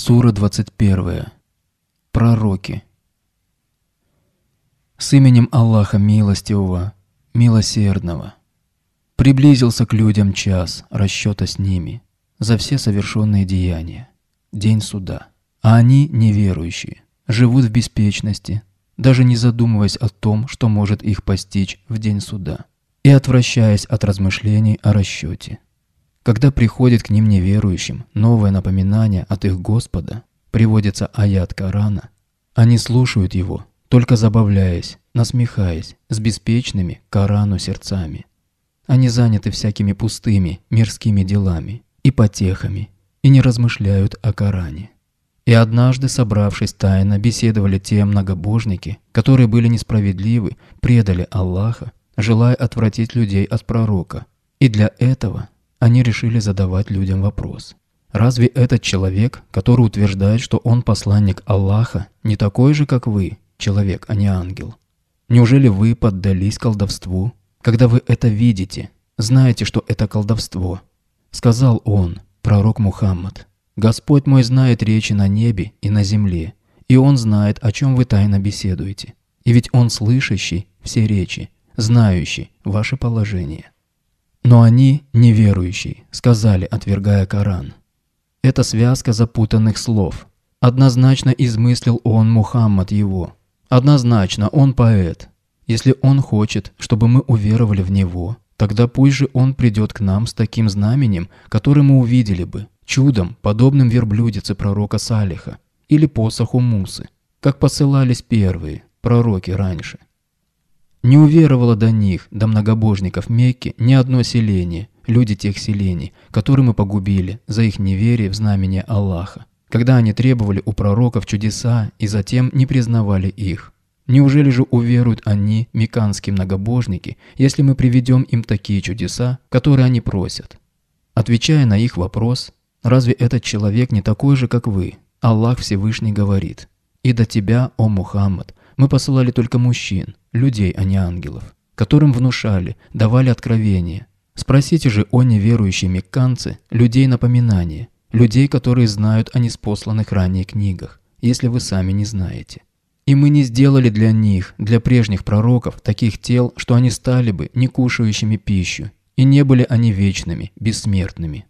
Сура 21. Пророки. С именем Аллаха Милостивого, Милосердного. Приблизился к людям час расчета с ними за все совершенные деяния, день суда. А они, неверующие, живут в беспечности, даже не задумываясь о том, что может их постичь в день суда, и отвращаясь от размышлений о расчете. Когда приходит к ним неверующим новое напоминание от их Господа, приводится аят Корана, они слушают его, только забавляясь, насмехаясь, с беспечными Корану сердцами. Они заняты всякими пустыми, мирскими делами и потехами, и не размышляют о Коране. И однажды, собравшись тайно, беседовали те многобожники, которые были несправедливы, предали Аллаха, желая отвратить людей от пророка. И для этого они решили задавать людям вопрос. Разве этот человек, который утверждает, что он посланник Аллаха, не такой же, как вы, человек, а не ангел? Неужели вы поддались колдовству? Когда вы это видите, знаете, что это колдовство. Сказал он, пророк Мухаммад, «Господь мой знает речи на небе и на земле, и Он знает, о чем вы тайно беседуете. И ведь Он слышащий все речи, знающий ваше положение». Но они, неверующие, сказали, отвергая Коран. Это связка запутанных слов. Однозначно измыслил он Мухаммад его. Однозначно он поэт. Если он хочет, чтобы мы уверовали в него, тогда пусть же он придет к нам с таким знаменем, которое мы увидели бы, чудом, подобным верблюдице пророка Салиха или посоху Мусы, как посылались первые пророки раньше. Не уверовало до них, до многобожников Мекки, ни одно селение, люди тех селений, которые мы погубили за их неверие в знамение Аллаха, когда они требовали у пророков чудеса и затем не признавали их. Неужели же уверуют они, меканские многобожники, если мы приведем им такие чудеса, которые они просят? Отвечая на их вопрос, разве этот человек не такой же, как вы? Аллах Всевышний говорит, «И до тебя, о Мухаммад, мы посылали только мужчин, людей, а не ангелов, которым внушали, давали откровения. Спросите же о неверующие мекканцы, людей напоминания, людей, которые знают о неспосланных ранее книгах, если вы сами не знаете. И мы не сделали для них, для прежних пророков, таких тел, что они стали бы не кушающими пищу, и не были они вечными, бессмертными.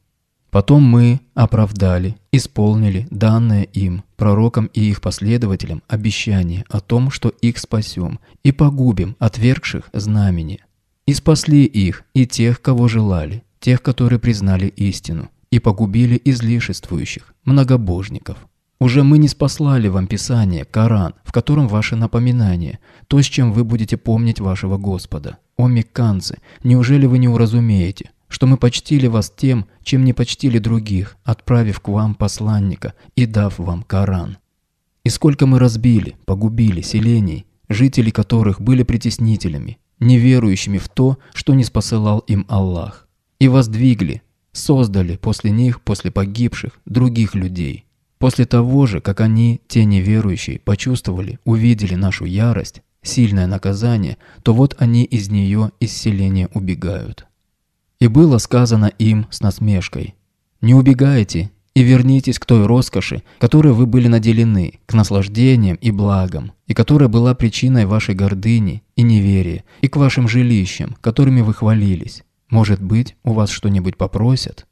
Потом мы оправдали, исполнили данное им, пророкам и их последователям, обещание о том, что их спасем и погубим отвергших знамени. И спасли их, и тех, кого желали, тех, которые признали истину, и погубили излишествующих, многобожников. Уже мы не спаслали вам Писание, Коран, в котором ваши напоминания, то, с чем вы будете помнить вашего Господа. О, мекканцы, неужели вы не уразумеете, что мы почтили вас тем, чем не почтили других, отправив к вам посланника и дав вам Коран. И сколько мы разбили, погубили селений, жители которых были притеснителями, неверующими в то, что не спосылал им Аллах, и воздвигли, создали после них, после погибших, других людей. После того же, как они, те неверующие, почувствовали, увидели нашу ярость, сильное наказание, то вот они из нее, из селения убегают. И было сказано им с насмешкой. «Не убегайте и вернитесь к той роскоши, которой вы были наделены, к наслаждениям и благам, и которая была причиной вашей гордыни и неверия, и к вашим жилищам, которыми вы хвалились. Может быть, у вас что-нибудь попросят?»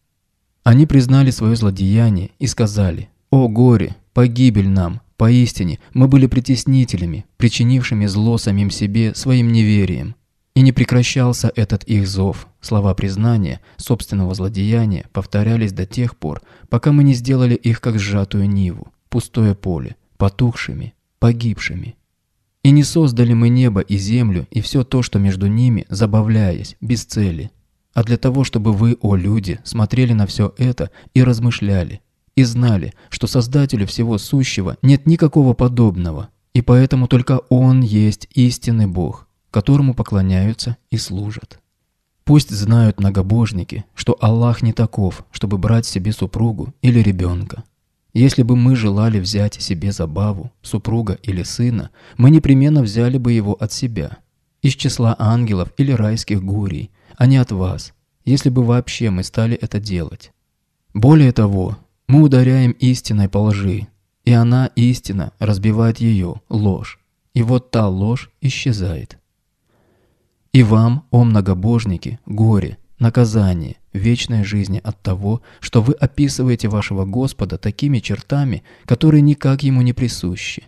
Они признали свое злодеяние и сказали, «О горе, погибель нам, поистине, мы были притеснителями, причинившими зло самим себе своим неверием». И не прекращался этот их зов, Слова признания, собственного злодеяния повторялись до тех пор, пока мы не сделали их как сжатую ниву, пустое поле, потухшими, погибшими. И не создали мы небо и землю и все то, что между ними, забавляясь, без цели, а для того, чтобы вы, о люди, смотрели на все это и размышляли, и знали, что Создателю всего сущего нет никакого подобного, и поэтому только Он есть истинный Бог, которому поклоняются и служат. Пусть знают многобожники, что Аллах не таков, чтобы брать себе супругу или ребенка. Если бы мы желали взять себе забаву, супруга или сына, мы непременно взяли бы его от себя, из числа ангелов или райских гурий, а не от вас, если бы вообще мы стали это делать. Более того, мы ударяем истиной по лжи, и она, истина, разбивает ее, ложь. И вот та ложь исчезает. И вам, о многобожники, горе, наказание, вечная жизнь от того, что вы описываете вашего Господа такими чертами, которые никак ему не присущи.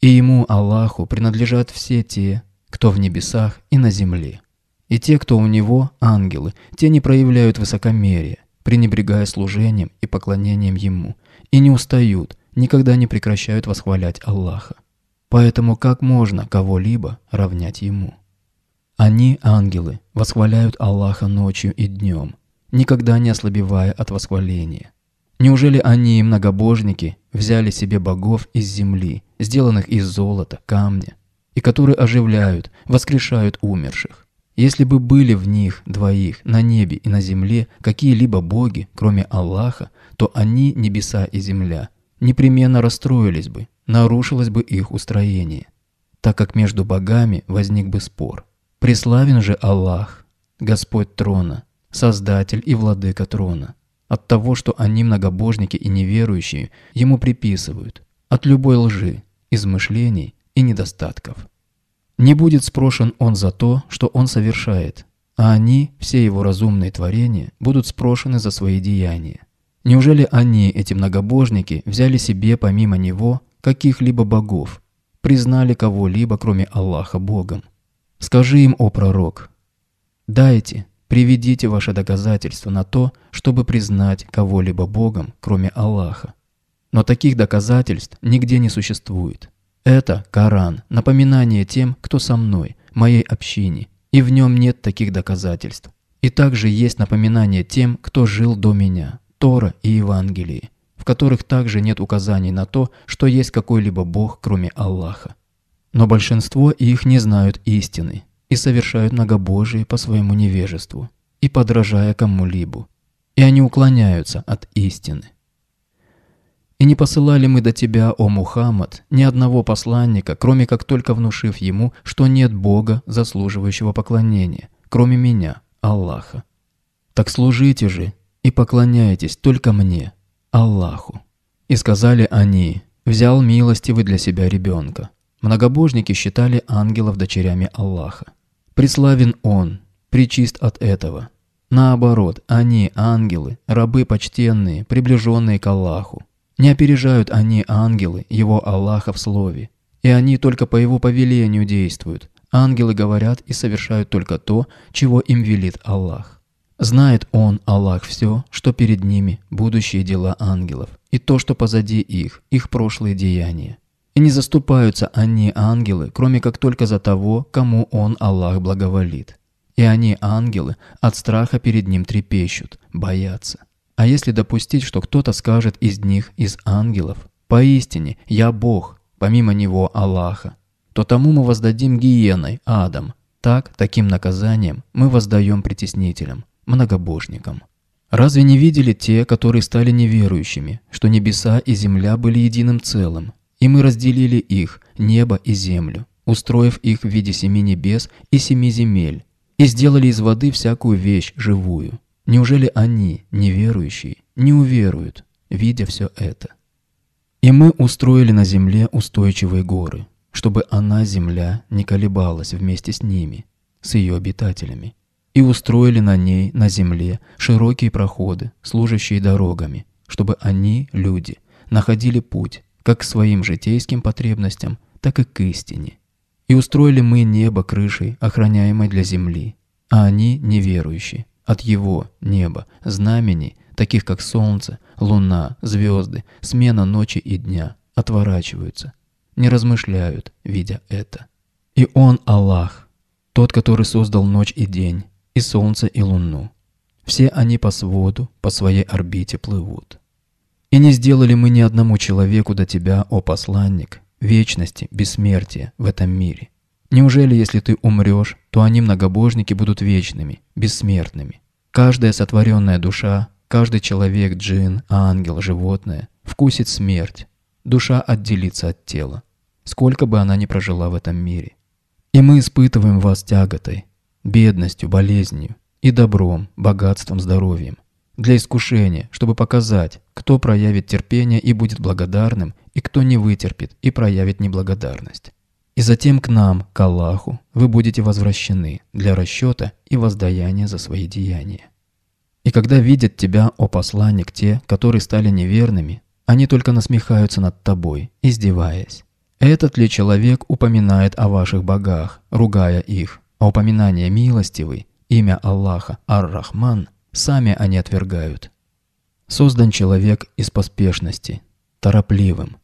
И ему, Аллаху, принадлежат все те, кто в небесах и на земле. И те, кто у него, ангелы, те не проявляют высокомерие, пренебрегая служением и поклонением ему, и не устают, никогда не прекращают восхвалять Аллаха. Поэтому как можно кого-либо равнять ему? Они, ангелы, восхваляют Аллаха ночью и днем, никогда не ослабевая от восхваления. Неужели они, многобожники, взяли себе богов из земли, сделанных из золота, камня, и которые оживляют, воскрешают умерших? Если бы были в них двоих, на небе и на земле, какие-либо боги, кроме Аллаха, то они, небеса и земля, непременно расстроились бы, нарушилось бы их устроение, так как между богами возник бы спор. Преславен же Аллах, Господь трона, Создатель и Владыка трона, от того, что они многобожники и неверующие, ему приписывают, от любой лжи, измышлений и недостатков. Не будет спрошен он за то, что он совершает, а они, все его разумные творения, будут спрошены за свои деяния. Неужели они, эти многобожники, взяли себе помимо него каких-либо богов, признали кого-либо, кроме Аллаха, богом? Скажи им, о пророк, дайте, приведите ваше доказательство на то, чтобы признать кого-либо Богом, кроме Аллаха. Но таких доказательств нигде не существует. Это Коран, напоминание тем, кто со мной, моей общине, и в нем нет таких доказательств. И также есть напоминание тем, кто жил до меня, Тора и Евангелии, в которых также нет указаний на то, что есть какой-либо Бог, кроме Аллаха. Но большинство их не знают истины и совершают многобожие по своему невежеству и подражая кому-либо, и они уклоняются от истины. И не посылали мы до тебя, о Мухаммад, ни одного посланника, кроме как только внушив ему, что нет Бога, заслуживающего поклонения, кроме меня, Аллаха. Так служите же и поклоняйтесь только мне, Аллаху. И сказали они, взял милостивый для себя ребенка. Многобожники считали ангелов дочерями Аллаха. Преславен он, причист от этого. Наоборот, они, ангелы, рабы почтенные, приближенные к Аллаху. Не опережают они, ангелы, его Аллаха в слове. И они только по его повелению действуют. Ангелы говорят и совершают только то, чего им велит Аллах. Знает он, Аллах, все, что перед ними, будущие дела ангелов, и то, что позади их, их прошлые деяния. И не заступаются они, ангелы, кроме как только за того, кому он, Аллах, благоволит. И они, ангелы, от страха перед ним трепещут, боятся. А если допустить, что кто-то скажет из них, из ангелов, «Поистине, я Бог, помимо него Аллаха», то тому мы воздадим гиеной, Адам, Так, таким наказанием мы воздаем притеснителям, многобожникам. Разве не видели те, которые стали неверующими, что небеса и земля были единым целым, и мы разделили их, небо и землю, устроив их в виде семи небес и семи земель, и сделали из воды всякую вещь живую. Неужели они, неверующие, не уверуют, видя все это? И мы устроили на земле устойчивые горы, чтобы она, земля, не колебалась вместе с ними, с ее обитателями, и устроили на ней, на земле, широкие проходы, служащие дорогами, чтобы они, люди, находили путь, как к своим житейским потребностям, так и к истине. И устроили мы небо крышей, охраняемой для земли, а они неверующие. От его неба, знамени, таких как солнце, луна, звезды, смена ночи и дня, отворачиваются, не размышляют, видя это. И он Аллах, тот, который создал ночь и день, и солнце и луну. Все они по своду, по своей орбите плывут. И не сделали мы ни одному человеку до тебя, о посланник, вечности, бессмертия в этом мире. Неужели, если ты умрешь, то они, многобожники, будут вечными, бессмертными? Каждая сотворенная душа, каждый человек, джин, ангел, животное, вкусит смерть. Душа отделится от тела, сколько бы она ни прожила в этом мире. И мы испытываем вас тяготой, бедностью, болезнью, и добром, богатством, здоровьем. Для искушения, чтобы показать, кто проявит терпение и будет благодарным, и кто не вытерпит и проявит неблагодарность. И затем к нам, к Аллаху, вы будете возвращены для расчета и воздаяния за свои деяния. И когда видят тебя, о посланник, те, которые стали неверными, они только насмехаются над тобой, издеваясь. Этот ли человек упоминает о ваших богах, ругая их, а упоминание милостивый, имя Аллаха, Ар-Рахман, сами они отвергают. Создан человек из поспешности, торопливым.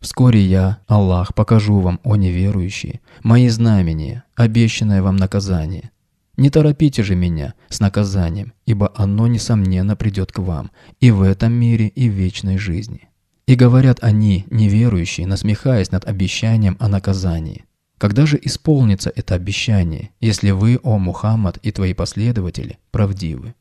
Вскоре я, Аллах, покажу вам, о неверующие, мои знамения, обещанное вам наказание. Не торопите же меня с наказанием, ибо оно, несомненно, придет к вам и в этом мире, и в вечной жизни. И говорят они, неверующие, насмехаясь над обещанием о наказании. Когда же исполнится это обещание, если вы, о Мухаммад, и твои последователи правдивы?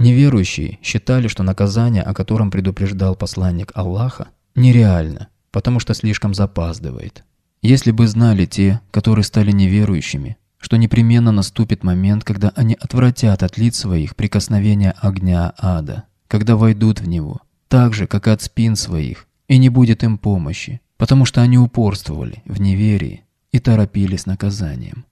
Неверующие считали, что наказание, о котором предупреждал посланник Аллаха, нереально, потому что слишком запаздывает. Если бы знали те, которые стали неверующими, что непременно наступит момент, когда они отвратят от лиц своих прикосновения огня ада, когда войдут в него, так же, как и от спин своих, и не будет им помощи, потому что они упорствовали в неверии и торопились наказанием.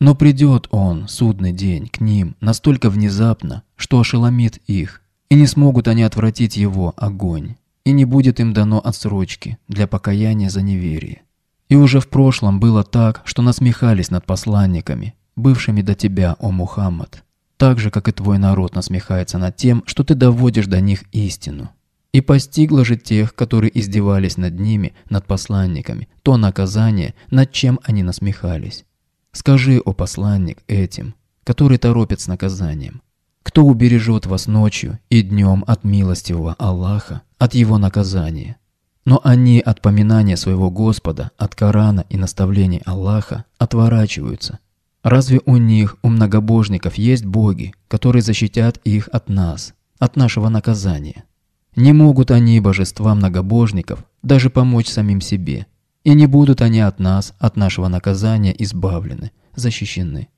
Но придет он, судный день, к ним настолько внезапно, что ошеломит их, и не смогут они отвратить его огонь, и не будет им дано отсрочки для покаяния за неверие. И уже в прошлом было так, что насмехались над посланниками, бывшими до тебя, о Мухаммад, так же, как и твой народ насмехается над тем, что ты доводишь до них истину. И постигло же тех, которые издевались над ними, над посланниками, то наказание, над чем они насмехались. Скажи, о посланник, этим, который торопят с наказанием. Кто убережет вас ночью и днем от милостивого Аллаха, от его наказания? Но они от поминания своего Господа, от Корана и наставлений Аллаха отворачиваются. Разве у них, у многобожников, есть боги, которые защитят их от нас, от нашего наказания? Не могут они, божества многобожников, даже помочь самим себе – и не будут они от нас, от нашего наказания избавлены, защищены.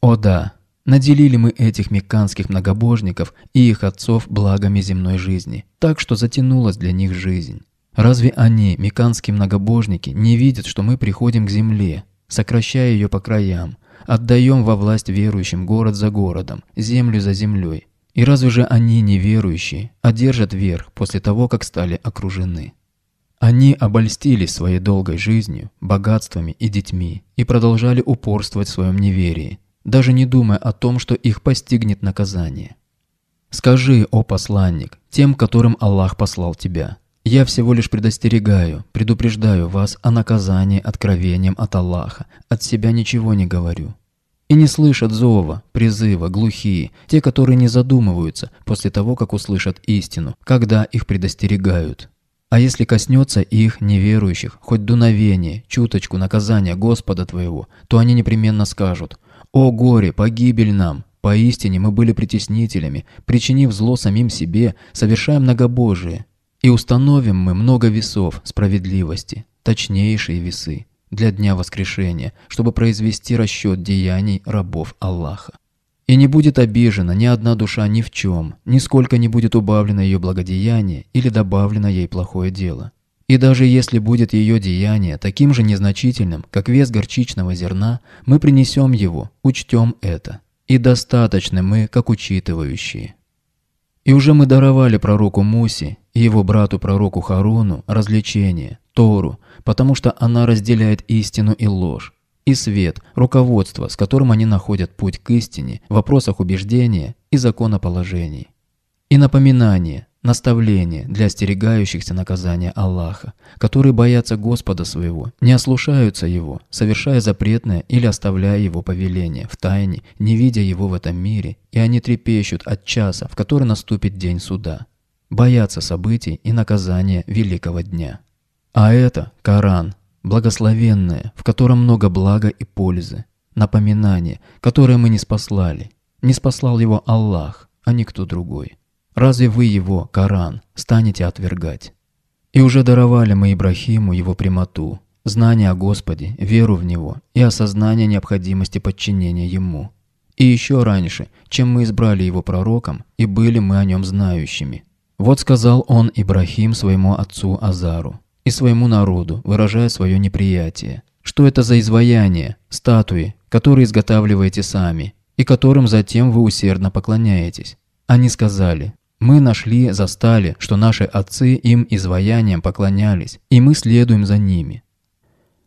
О да, наделили мы этих мекканских многобожников и их отцов благами земной жизни, так что затянулась для них жизнь. Разве они, мекканские многобожники, не видят, что мы приходим к земле, сокращая ее по краям, отдаем во власть верующим город за городом, землю за землей? И разве же они, неверующие, одержат верх после того, как стали окружены? Они обольстили своей долгой жизнью, богатствами и детьми и продолжали упорствовать в своем неверии, даже не думая о том, что их постигнет наказание. «Скажи, о посланник, тем, которым Аллах послал тебя, я всего лишь предостерегаю, предупреждаю вас о наказании откровением от Аллаха, от себя ничего не говорю. И не слышат зова, призыва, глухие, те, которые не задумываются после того, как услышат истину, когда их предостерегают». А если коснется их неверующих, хоть дуновение, чуточку наказания Господа твоего, то они непременно скажут «О горе, погибель нам! Поистине мы были притеснителями, причинив зло самим себе, совершая многобожие. И установим мы много весов справедливости, точнейшие весы, для дня воскрешения, чтобы произвести расчет деяний рабов Аллаха». И не будет обижена ни одна душа ни в чем, нисколько не будет убавлено ее благодеяние или добавлено ей плохое дело. И даже если будет ее деяние таким же незначительным, как вес горчичного зерна, мы принесем его, учтем это. И достаточны мы, как учитывающие. И уже мы даровали пророку Муси и его брату пророку Харуну развлечение, Тору, потому что она разделяет истину и ложь, и свет, руководство, с которым они находят путь к истине в вопросах убеждения и законоположений. И напоминание, наставление для остерегающихся наказания Аллаха, которые боятся Господа своего, не ослушаются Его, совершая запретное или оставляя Его повеление в тайне, не видя Его в этом мире, и они трепещут от часа, в который наступит день суда. Боятся событий и наказания великого дня. А это Коран, благословенное, в котором много блага и пользы, напоминание, которое мы не спаслали. Не спаслал его Аллах, а никто другой. Разве вы его, Коран, станете отвергать? И уже даровали мы Ибрахиму его прямоту, знание о Господе, веру в Него и осознание необходимости подчинения Ему. И еще раньше, чем мы избрали Его пророком, и были мы о Нем знающими. Вот сказал он Ибрахим своему отцу Азару и своему народу, выражая свое неприятие. Что это за изваяния, статуи, которые изготавливаете сами, и которым затем вы усердно поклоняетесь? Они сказали, мы нашли, застали, что наши отцы им изваянием поклонялись, и мы следуем за ними.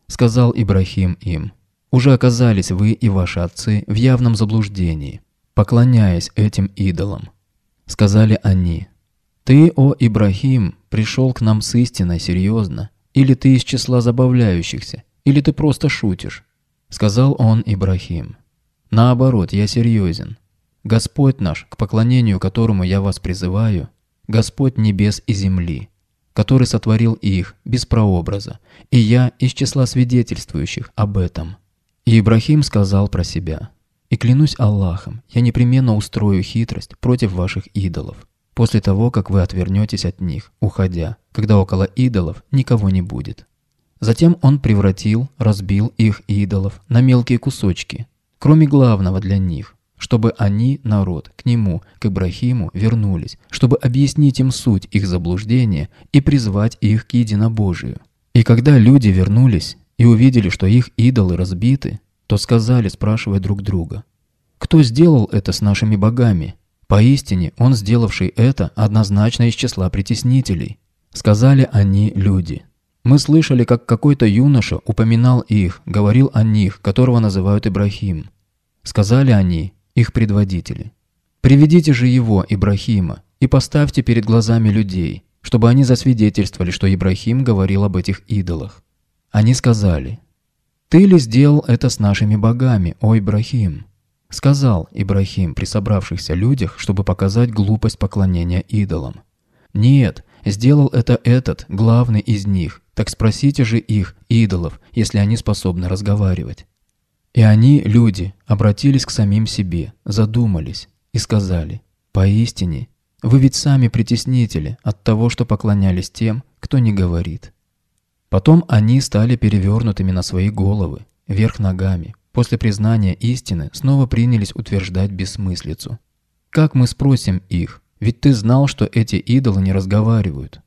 Сказал Ибрахим им, уже оказались вы и ваши отцы в явном заблуждении, поклоняясь этим идолам. Сказали они, ты, о Ибрахим, пришел к нам с истиной серьезно. Или ты из числа забавляющихся, или ты просто шутишь», — сказал он Ибрахим. «Наоборот, я серьезен. Господь наш, к поклонению которому я вас призываю, Господь небес и земли, который сотворил их без прообраза, и я из числа свидетельствующих об этом». И Ибрахим сказал про себя, «И клянусь Аллахом, я непременно устрою хитрость против ваших идолов, после того, как вы отвернетесь от них, уходя, когда около идолов никого не будет. Затем он превратил, разбил их идолов на мелкие кусочки, кроме главного для них, чтобы они, народ, к нему, к Ибрахиму, вернулись, чтобы объяснить им суть их заблуждения и призвать их к единобожию. И когда люди вернулись и увидели, что их идолы разбиты, то сказали, спрашивая друг друга, «Кто сделал это с нашими богами?» Поистине, он, сделавший это, однозначно из числа притеснителей. Сказали они люди. Мы слышали, как какой-то юноша упоминал их, говорил о них, которого называют Ибрахим. Сказали они, их предводители. «Приведите же его, Ибрахима, и поставьте перед глазами людей, чтобы они засвидетельствовали, что Ибрахим говорил об этих идолах». Они сказали, «Ты ли сделал это с нашими богами, о Ибрахим?» Сказал Ибрахим при собравшихся людях, чтобы показать глупость поклонения идолам. Нет, сделал это этот, главный из них. Так спросите же их, идолов, если они способны разговаривать. И они, люди, обратились к самим себе, задумались и сказали, «Поистине, вы ведь сами притеснители от того, что поклонялись тем, кто не говорит». Потом они стали перевернутыми на свои головы, вверх ногами, После признания истины снова принялись утверждать бессмыслицу. Как мы спросим их? Ведь ты знал, что эти идолы не разговаривают.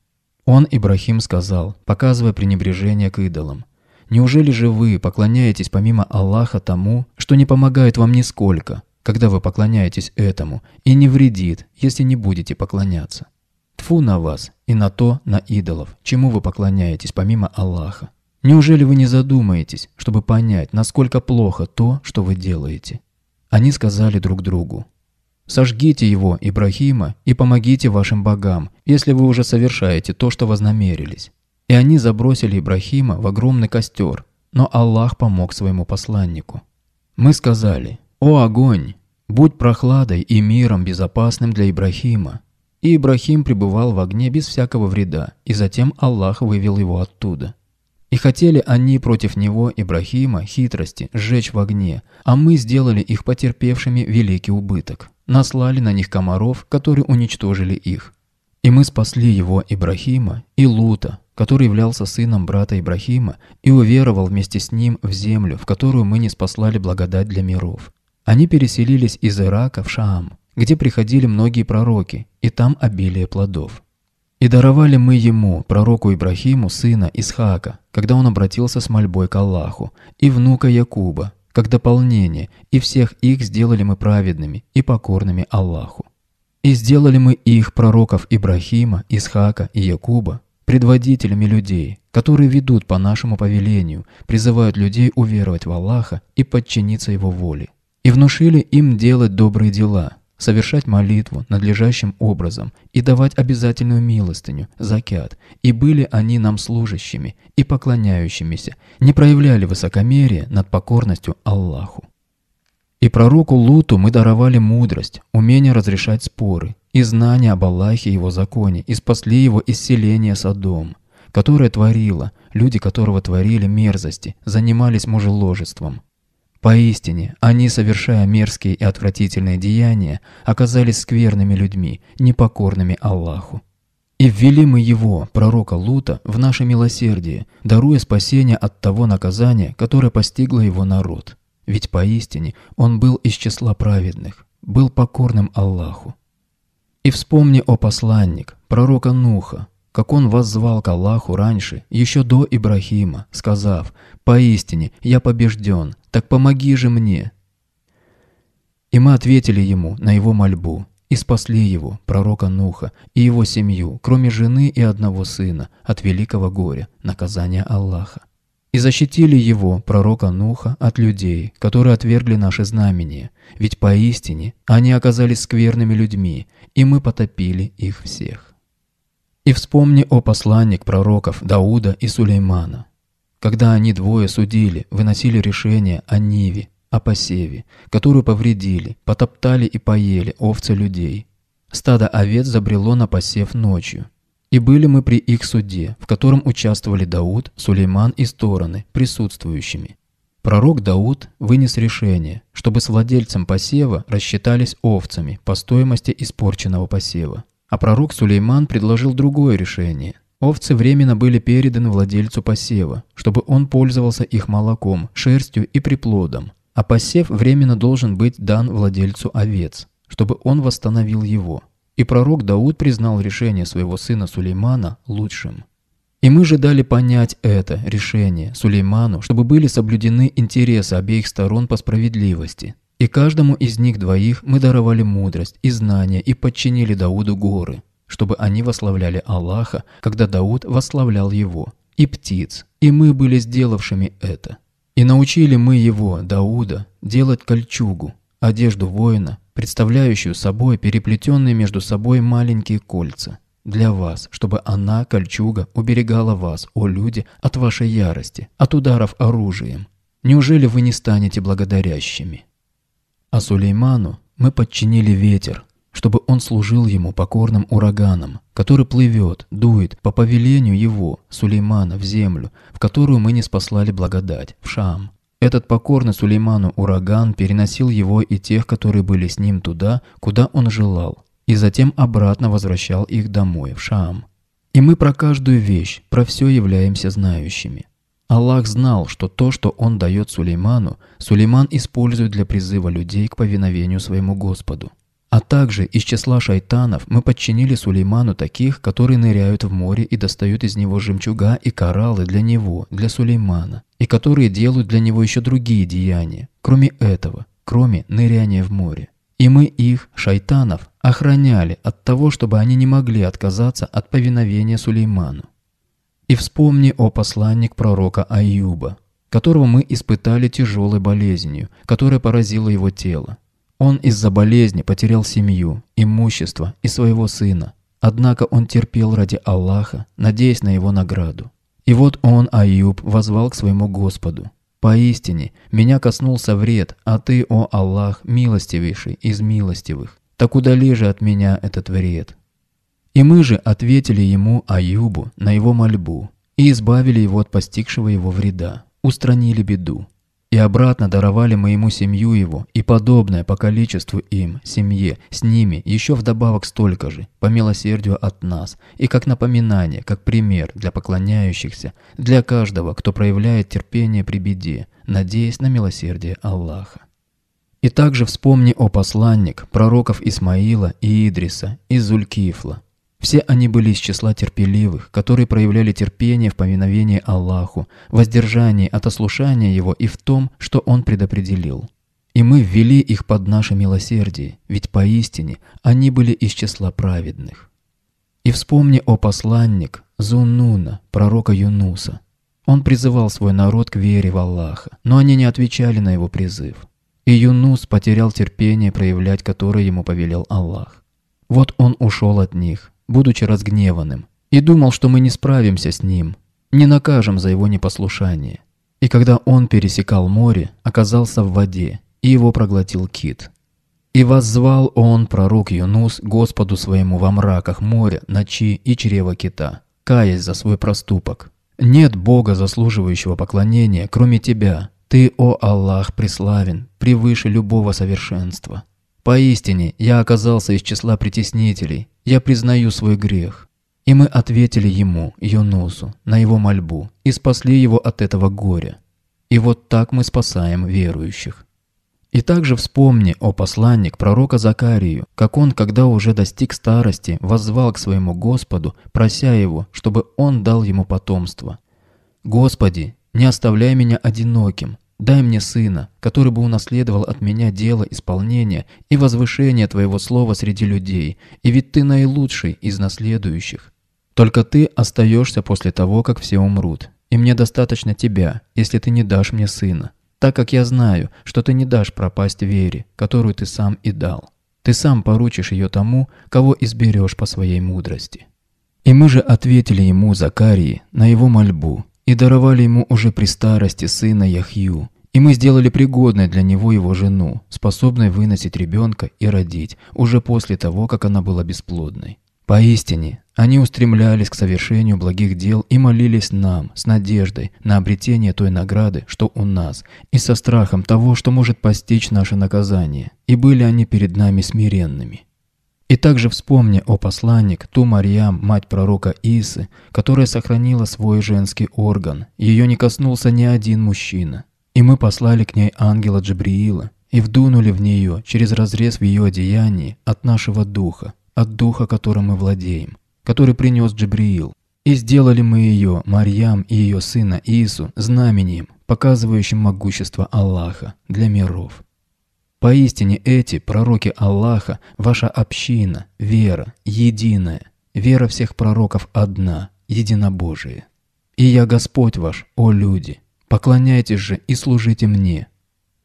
Он, Ибрахим, сказал, показывая пренебрежение к идолам. Неужели же вы поклоняетесь помимо Аллаха тому, что не помогает вам нисколько, когда вы поклоняетесь этому, и не вредит, если не будете поклоняться? Тфу на вас и на то, на идолов, чему вы поклоняетесь помимо Аллаха. Неужели вы не задумаетесь, чтобы понять, насколько плохо то, что вы делаете? Они сказали друг другу. Сожгите его, Ибрахима, и помогите вашим богам, если вы уже совершаете то, что вознамерились. И они забросили Ибрахима в огромный костер, но Аллах помог своему посланнику. Мы сказали, «О огонь, будь прохладой и миром безопасным для Ибрахима». И Ибрахим пребывал в огне без всякого вреда, и затем Аллах вывел его оттуда. И хотели они против него, Ибрахима, хитрости, сжечь в огне, а мы сделали их потерпевшими великий убыток. Наслали на них комаров, которые уничтожили их. И мы спасли его, Ибрахима, и Лута, который являлся сыном брата Ибрахима, и уверовал вместе с ним в землю, в которую мы не спаслали благодать для миров. Они переселились из Ирака в Шаам, где приходили многие пророки, и там обилие плодов. И даровали мы ему, пророку Ибрахиму, сына Исхака, когда он обратился с мольбой к Аллаху, и внука Якуба, как дополнение, и всех их сделали мы праведными и покорными Аллаху. И сделали мы их, пророков Ибрахима, Исхака и Якуба, предводителями людей, которые ведут по нашему повелению, призывают людей уверовать в Аллаха и подчиниться Его воле. И внушили им делать добрые дела – совершать молитву надлежащим образом и давать обязательную милостыню, закят, и были они нам служащими и поклоняющимися, не проявляли высокомерие над покорностью Аллаху. И пророку Луту мы даровали мудрость, умение разрешать споры, и знание об Аллахе и его законе, и спасли его исцеление Содом, которое творило, люди которого творили мерзости, занимались мужеложеством. Поистине, они, совершая мерзкие и отвратительные деяния, оказались скверными людьми, непокорными Аллаху. И ввели мы его, пророка Лута, в наше милосердие, даруя спасение от того наказания, которое постигло его народ. Ведь поистине он был из числа праведных, был покорным Аллаху. И вспомни, о посланник, пророка Нуха, как он вас звал к Аллаху раньше, еще до Ибрахима, сказав «Поистине, я побежден, так помоги же мне». И мы ответили ему на его мольбу и спасли его, пророка Нуха, и его семью, кроме жены и одного сына, от великого горя, наказания Аллаха. И защитили его, пророка Нуха, от людей, которые отвергли наши знамения, ведь поистине они оказались скверными людьми, и мы потопили их всех. И вспомни о посланник пророков Дауда и Сулеймана. Когда они двое судили, выносили решение о Ниве, о посеве, которую повредили, потоптали и поели овцы людей. Стадо овец забрело на посев ночью. И были мы при их суде, в котором участвовали Дауд, Сулейман и стороны, присутствующими. Пророк Дауд вынес решение, чтобы с владельцем посева рассчитались овцами по стоимости испорченного посева. А пророк Сулейман предложил другое решение. Овцы временно были переданы владельцу посева, чтобы он пользовался их молоком, шерстью и приплодом, а посев временно должен быть дан владельцу овец, чтобы он восстановил его. И пророк Дауд признал решение своего сына Сулеймана лучшим. И мы же дали понять это решение Сулейману, чтобы были соблюдены интересы обеих сторон по справедливости, и каждому из них двоих мы даровали мудрость и знания и подчинили Дауду горы, чтобы они восславляли Аллаха, когда Дауд восславлял его, и птиц, и мы были сделавшими это. И научили мы его, Дауда, делать кольчугу, одежду воина, представляющую собой переплетенные между собой маленькие кольца, для вас, чтобы она, кольчуга, уберегала вас, о люди, от вашей ярости, от ударов оружием. Неужели вы не станете благодарящими? А Сулейману мы подчинили ветер, чтобы он служил ему покорным ураганом, который плывет, дует по повелению его, Сулеймана, в землю, в которую мы не спаслали благодать, в Шам. Этот покорный Сулейману ураган переносил его и тех, которые были с ним туда, куда он желал, и затем обратно возвращал их домой, в Шам. И мы про каждую вещь, про все являемся знающими. Аллах знал, что то, что он дает Сулейману, Сулейман использует для призыва людей к повиновению своему Господу. А также из числа шайтанов мы подчинили Сулейману таких, которые ныряют в море и достают из него жемчуга и кораллы для него, для Сулеймана, и которые делают для него еще другие деяния, кроме этого, кроме ныряния в море. И мы их, шайтанов, охраняли от того, чтобы они не могли отказаться от повиновения Сулейману. И вспомни о посланник пророка Аюба, которого мы испытали тяжелой болезнью, которая поразила его тело. Он из-за болезни потерял семью, имущество и своего сына. Однако он терпел ради Аллаха, надеясь на его награду. И вот он, Аюб, возвал к своему Господу. «Поистине, меня коснулся вред, а ты, о Аллах, милостивейший из милостивых. Так удали же от меня этот вред». И мы же ответили ему, Аюбу, на его мольбу, и избавили его от постигшего его вреда, устранили беду. И обратно даровали моему семью его, и подобное по количеству им, семье, с ними, еще вдобавок столько же, по милосердию от нас, и как напоминание, как пример для поклоняющихся, для каждого, кто проявляет терпение при беде, надеясь на милосердие Аллаха. И также вспомни, о посланник, пророков Исмаила и Идриса, из Зулькифла, все они были из числа терпеливых, которые проявляли терпение в повиновении Аллаху, воздержании от ослушания Его и в том, что Он предопределил. И мы ввели их под наше милосердие, ведь поистине они были из числа праведных. И вспомни, о посланник, Зуннуна, пророка Юнуса. Он призывал свой народ к вере в Аллаха, но они не отвечали на его призыв. И Юнус потерял терпение, проявлять которое ему повелел Аллах. Вот он ушел от них, будучи разгневанным, и думал, что мы не справимся с ним, не накажем за его непослушание. И когда он пересекал море, оказался в воде, и его проглотил кит. И воззвал он, пророк Юнус, Господу своему во мраках моря, ночи и чрева кита, каясь за свой проступок. «Нет Бога, заслуживающего поклонения, кроме Тебя. Ты, о Аллах, преславен, превыше любого совершенства». Поистине, я оказался из числа притеснителей. Я признаю свой грех. И мы ответили ему, Юнусу, на его мольбу и спасли его от этого горя. И вот так мы спасаем верующих. И также вспомни, о посланник пророка Закарию, как он, когда уже достиг старости, воззвал к своему Господу, прося его, чтобы он дал ему потомство. «Господи, не оставляй меня одиноким, Дай мне сына, который бы унаследовал от меня дело исполнения и возвышение твоего слова среди людей, и ведь ты наилучший из наследующих. Только ты остаешься после того, как все умрут, и мне достаточно тебя, если ты не дашь мне сына, так как я знаю, что ты не дашь пропасть вере, которую ты сам и дал. Ты сам поручишь ее тому, кого изберешь по своей мудрости». И мы же ответили ему, Закарии, на его мольбу, и даровали ему уже при старости сына Яхью. И мы сделали пригодной для него его жену, способной выносить ребенка и родить, уже после того, как она была бесплодной. Поистине, они устремлялись к совершению благих дел и молились нам с надеждой на обретение той награды, что у нас, и со страхом того, что может постичь наше наказание. И были они перед нами смиренными. И также вспомни, о посланник, ту Марьям, мать пророка Исы, которая сохранила свой женский орган. Ее не коснулся ни один мужчина. И мы послали к ней ангела Джабриила и вдунули в нее через разрез в ее одеянии от нашего духа, от духа, которым мы владеем, который принес Джабриил. И сделали мы ее, Марьям и ее сына Иису, знамением, показывающим могущество Аллаха для миров. Поистине эти, пророки Аллаха, ваша община, вера, единая, вера всех пророков одна, единобожие. И я Господь ваш, о люди, поклоняйтесь же и служите мне.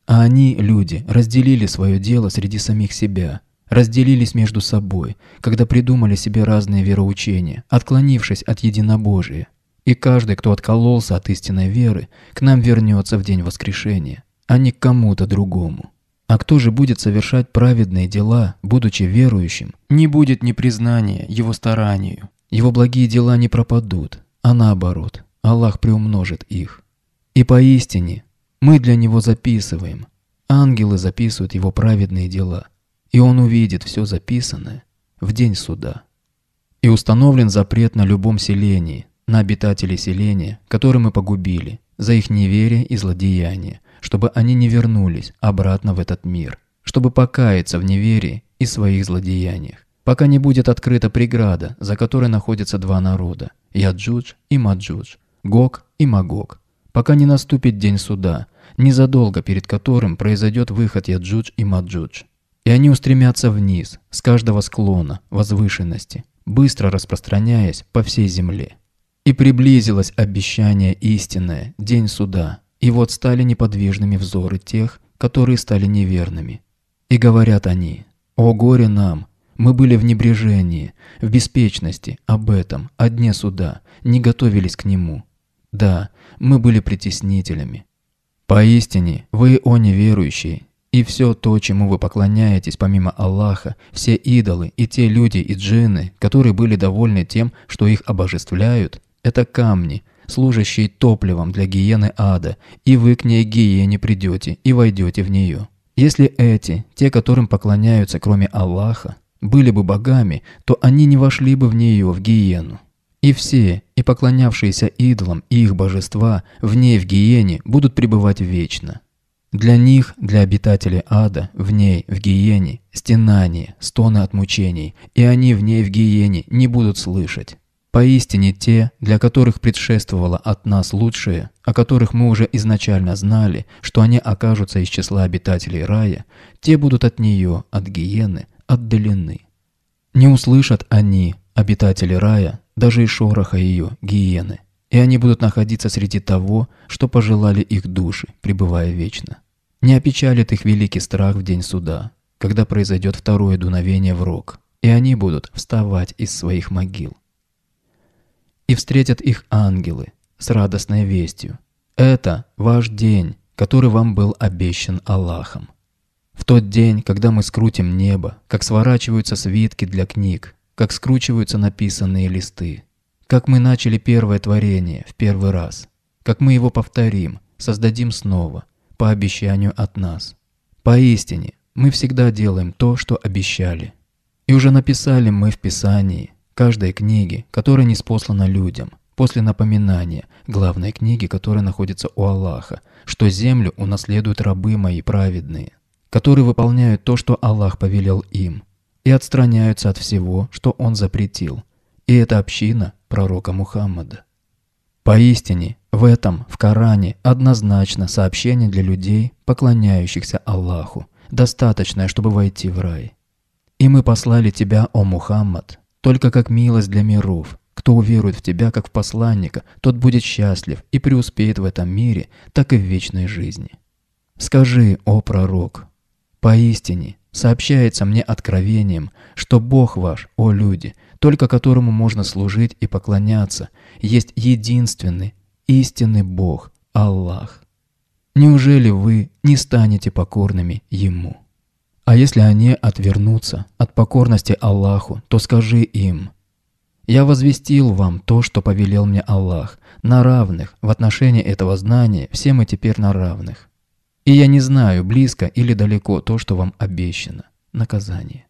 А они, люди, разделили свое дело среди самих себя, разделились между собой, когда придумали себе разные вероучения, отклонившись от единобожия. И каждый, кто откололся от истинной веры, к нам вернется в день воскрешения, а не к кому-то другому. А кто же будет совершать праведные дела, будучи верующим? Не будет ни признания его старанию. Его благие дела не пропадут, а наоборот, Аллах приумножит их. И поистине, мы для него записываем, ангелы записывают его праведные дела, и он увидит все записанное в день суда. И установлен запрет на любом селении, на обитателей селения, которые мы погубили, за их неверие и злодеяние, чтобы они не вернулись обратно в этот мир, чтобы покаяться в неверии и своих злодеяниях, пока не будет открыта преграда, за которой находятся два народа – Яджудж и Маджудж, Гог и Магог, пока не наступит день суда, незадолго перед которым произойдет выход Яджудж и Маджудж. И они устремятся вниз, с каждого склона, возвышенности, быстро распространяясь по всей земле. И приблизилось обещание истинное, день суда, и вот стали неподвижными взоры тех, которые стали неверными. И говорят они, «О горе нам! Мы были в небрежении, в беспечности, об этом, о дне суда, не готовились к нему. Да, мы были притеснителями». Поистине, вы, о неверующие, и все то, чему вы поклоняетесь помимо Аллаха, все идолы и те люди и джинны, которые были довольны тем, что их обожествляют, это камни, служащей топливом для гиены ада, и вы к ней гиене придете и войдете в нее. Если эти, те, которым поклоняются, кроме Аллаха, были бы богами, то они не вошли бы в нее, в гиену. И все, и поклонявшиеся идолам, и их божества, в ней, в гиене, будут пребывать вечно. Для них, для обитателей ада, в ней, в гиене, стенание, стоны от мучений, и они в ней, в гиене, не будут слышать. Поистине те, для которых предшествовало от нас лучшее, о которых мы уже изначально знали, что они окажутся из числа обитателей рая, те будут от нее, от гиены, отдалены. Не услышат они, обитатели рая, даже и шороха ее, гиены, и они будут находиться среди того, что пожелали их души, пребывая вечно. Не опечалит их великий страх в день суда, когда произойдет второе дуновение в рог, и они будут вставать из своих могил и встретят их ангелы с радостной вестью. Это ваш день, который вам был обещан Аллахом. В тот день, когда мы скрутим небо, как сворачиваются свитки для книг, как скручиваются написанные листы, как мы начали первое творение в первый раз, как мы его повторим, создадим снова, по обещанию от нас. Поистине, мы всегда делаем то, что обещали. И уже написали мы в Писании, каждой книги, которая не спослана людям, после напоминания главной книги, которая находится у Аллаха, что землю унаследуют рабы мои праведные, которые выполняют то, что Аллах повелел им, и отстраняются от всего, что Он запретил. И это община пророка Мухаммада. Поистине, в этом, в Коране, однозначно сообщение для людей, поклоняющихся Аллаху, достаточное, чтобы войти в рай. И мы послали тебя, о Мухаммад, только как милость для миров. Кто уверует в тебя, как в посланника, тот будет счастлив и преуспеет в этом мире, так и в вечной жизни. Скажи, о пророк, поистине сообщается мне откровением, что Бог ваш, о люди, только которому можно служить и поклоняться, есть единственный, истинный Бог, Аллах. Неужели вы не станете покорными Ему? А если они отвернутся от покорности Аллаху, то скажи им, «Я возвестил вам то, что повелел мне Аллах, на равных, в отношении этого знания все мы теперь на равных. И я не знаю, близко или далеко то, что вам обещано, наказание».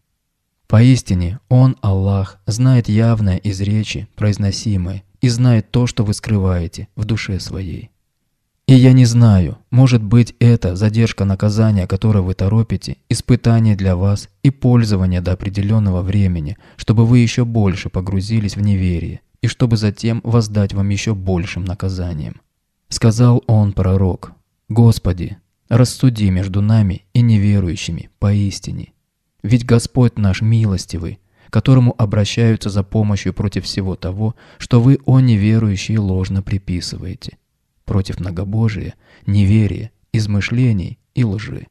Поистине, Он, Аллах, знает явное из речи, произносимое, и знает то, что вы скрываете в душе своей. И я не знаю, может быть это задержка наказания, которое вы торопите, испытание для вас и пользование до определенного времени, чтобы вы еще больше погрузились в неверие и чтобы затем воздать вам еще большим наказанием. Сказал он пророк, «Господи, рассуди между нами и неверующими поистине. Ведь Господь наш милостивый, которому обращаются за помощью против всего того, что вы, о неверующие, ложно приписываете против многобожия, неверия, измышлений и лжи.